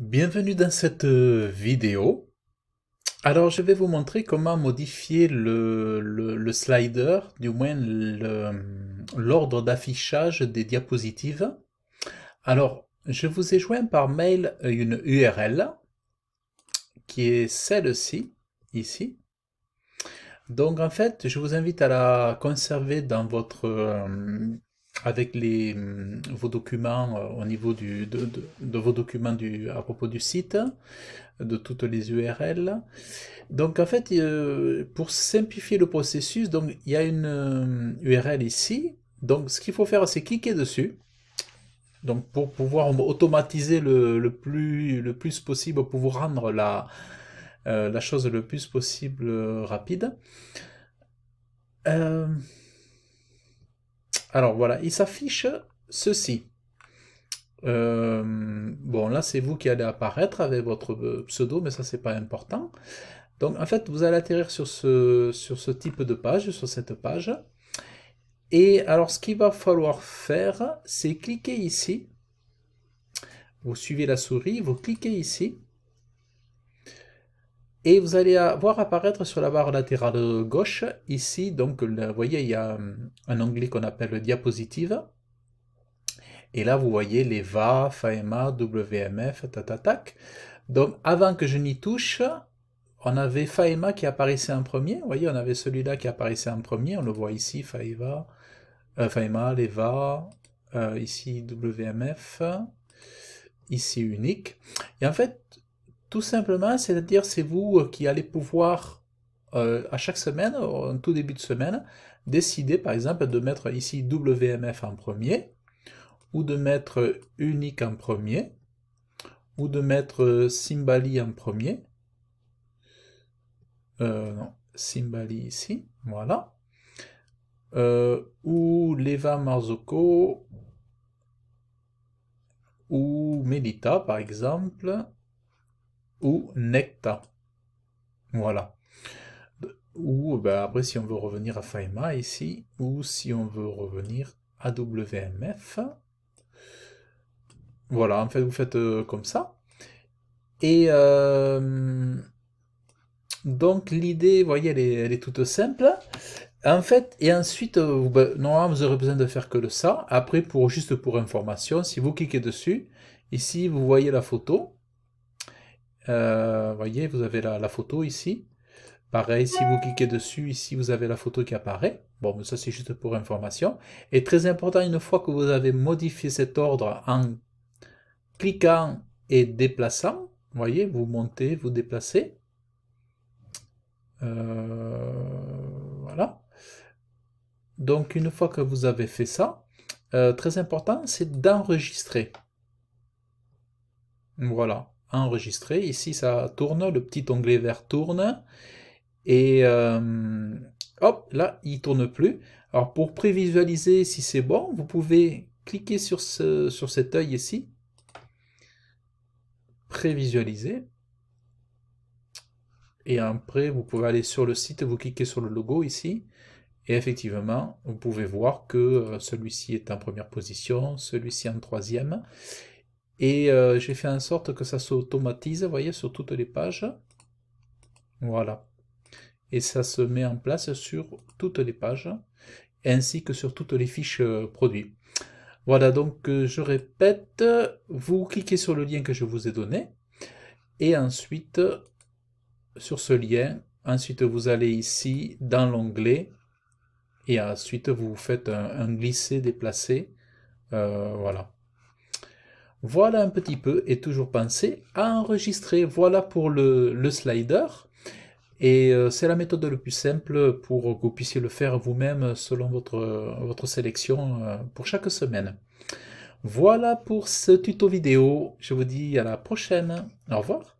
Bienvenue dans cette euh, vidéo. Alors je vais vous montrer comment modifier le, slider, du moins l'ordre d'affichage des diapositives. Alors je vous ai joint par mail une URL qui est celle-ci, ici. Donc en fait je vous invite à la conserver dans votre euh, avec les, hum, vos documents euh, au niveau du, de, vos documents du, à propos du site, de toutes les URL. Donc en fait, euh, pour simplifier le processus, donc, il y a une URL hum, ici. Donc ce qu'il faut faire, c'est cliquer dessus. Donc pour pouvoir automatiser le, le, plus, le plus possible, pour vous rendre la, euh, la chose le plus possible rapide. Euh, alors voilà, il s'affiche ceci. Euh, bon, là, c'est vous qui allez apparaître avec votre euh, pseudo, mais ça, c'est pas important. Donc, en fait, vous allez atterrir sur ce, sur ce type de page, sur cette page. Et alors, ce qu'il va falloir faire, c'est cliquer ici. Vous suivez la souris, vous cliquez ici. Et vous allez voir apparaître sur la barre latérale gauche, ici, donc, vous voyez, il y a euh, un onglet qu'on appelle le diapositive. Et là, vous voyez les VA, FAMA, WMF, tatatac. Donc, avant que je n'y touche, on avait FAEMA qui apparaissait en premier. Vous voyez, on avait celui-là qui apparaissait en premier. On le voit ici, FAEMA, euh, FAEMA LEVA, euh, ici WMF, ici unique. Et en fait, tout simplement, c'est-à-dire c'est vous euh, qui allez pouvoir euh, à chaque semaine, en tout début de semaine, décider par exemple de mettre ici WMF en premier, ou de mettre unique en premier, ou de mettre euh, Simbali en premier. non, Simbali ici, voilà. ou Leva Marzoko, ou Melita par exemple, ou Necta. Voilà. Ou ben, après, si on veut revenir à faima ici, ou si on veut revenir à WMF. Voilà, en fait, vous faites euh, comme ça. Et euh, donc, l'idée, vous voyez, elle est, toute simple. En fait, et ensuite, euh, ben, normalement, vous aurez besoin de faire que le ça. Après, pour juste pour information, si vous cliquez dessus, ici, vous voyez la photo. Vous euh, voyez, vous avez la, photo ici. Pareil, si vous cliquez dessus, ici, vous avez la photo qui apparaît. Bon, mais ça, c'est juste pour information. Et très important, une fois que vous avez modifié cet ordre en cliquant et déplaçant, voyez, vous montez, vous déplacez. Euh, voilà. Donc, une fois que vous avez fait ça, euh, très important, c'est d'enregistrer. Voilà enregistrer. Ici, ça tourne, le petit onglet vert tourne. Et euh, hop, là, il tourne plus. Alors pour prévisualiser si c'est bon, vous pouvez cliquer sur, ce, sur cet œil ici. Prévisualiser. Et après, vous pouvez aller sur le site, vous cliquez sur le logo ici. Et effectivement, vous pouvez voir que euh, celui-ci est en première position, celui-ci en troisième. Et euh, j'ai fait en sorte que ça s'automatise, vous voyez, sur toutes les pages. Voilà. Et ça se met en place sur toutes les pages, ainsi que sur toutes les fiches euh, produits. Voilà, donc euh, je répète, vous cliquez sur le lien que je vous ai donné, et ensuite, sur ce lien, ensuite vous allez ici dans l'onglet, et ensuite vous faites un, glisser, déplacer, voilà. Voilà un petit peu et toujours penser à enregistrer. Voilà pour le, le slider. Et euh, c'est la méthode la plus simple pour que vous puissiez le faire vous-même selon votre, votre sélection euh, pour chaque semaine. Voilà pour ce tuto vidéo. Je vous dis à la prochaine. Au revoir.